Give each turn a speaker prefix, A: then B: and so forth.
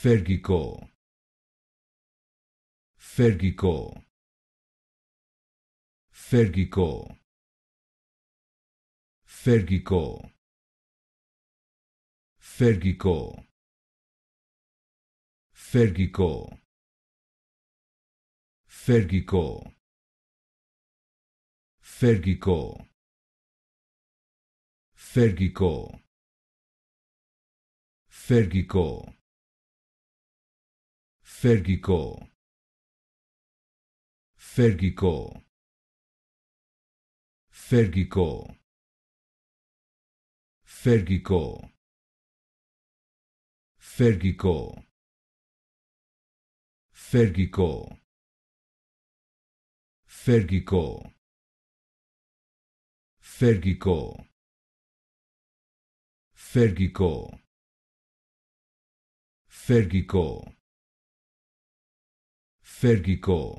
A: Φεργικό. Φεργικό. Φεργικό. Φεργικό. Φεργικό. Φεργικό. Φεργικό. Φεργικό. Φεργικό. Φεργικό. Φέργικο. Φέργικο. Φέργικο. Φέργικο. Φέργικο. Φέργικο. Φέργικο. Φέργικο. Φέργικο. Φέργικο. Fergico.